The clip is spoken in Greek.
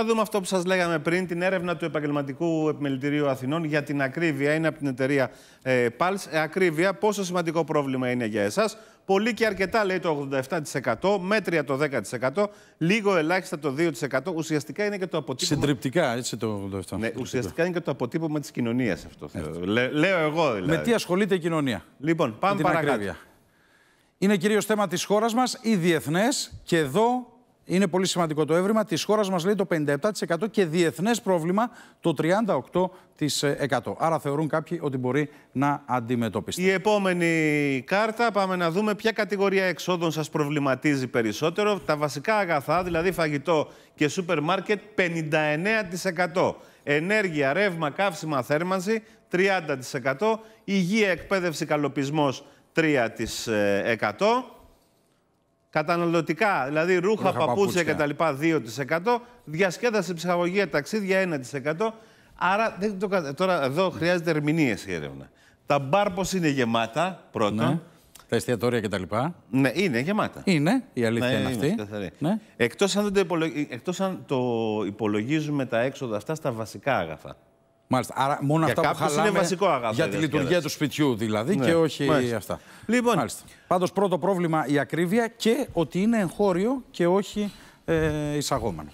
Να δούμε αυτό που σας λέγαμε πριν, την έρευνα του Επαγγελματικού Επιμελητηρίου Αθηνών για την ακρίβεια. Είναι από την εταιρεία ε, Pulse. Ε, ακρίβεια, πόσο σημαντικό πρόβλημα είναι για εσάς. Πολύ και αρκετά λέει το 87%, μέτρια το 10%, λίγο ελάχιστα το 2%. Ουσιαστικά είναι και το αποτύπωμα. Συντριπτικά, έτσι το 87%. Ναι, ουσιαστικά είναι και το αποτύπωμα της κοινωνίας αυτό. Λέ, λέω εγώ δηλαδή. Με τι ασχολείται η κοινωνία. Λοιπόν, πάμε παρακάτω. Είναι κυρίως θέμα της χώρας μας ή διεθνές και εδώ είναι πολύ σημαντικό το έβριμα. Της χώρας μας λέει το 57% και διεθνές πρόβλημα το 38%. Άρα θεωρούν κάποιοι ότι μπορεί να αντιμετωπιστεί. Η επόμενη κάρτα, πάμε να δούμε ποια κατηγορία εξόδων σας προβληματίζει περισσότερο. Τα βασικά αγαθά, δηλαδή φαγητό και σούπερ μάρκετ, 59%. Ενέργεια, ρεύμα, καύσιμα, θέρμανση, 30%. Υγεία, εκπαίδευση, καλοπισμός 3%. Καταναλωτικά, δηλαδή ρούχα, ρούχα παπούτσια, τα κτλ. 2%. Διασκέδαση, ψυχαγωγία, ταξίδια 1%. Άρα δεν το, τώρα εδώ χρειάζεται ερμηνεία η έρευνα. Τα μπαρ πώς είναι γεμάτα, πρώτα. Ναι. Τα εστιατόρια κτλ. Ναι, είναι γεμάτα. Είναι, η αλήθεια ναι, είναι αυτή. Ναι. Εκτός αν, το υπολογίζουμε τα έξοδα αυτά στα βασικά αγαθά. Μάλιστα. Άρα μόνο αυτά που χαλάμε είναι βασικό αγαθό, για τη λειτουργία του σπιτιού δηλαδή ναι, και όχι αυτά. Λοιπόν. Μάλιστα. Πάντως πρώτο πρόβλημα η ακρίβεια και ότι είναι εγχώριο και όχι ε, εισαγόμενο.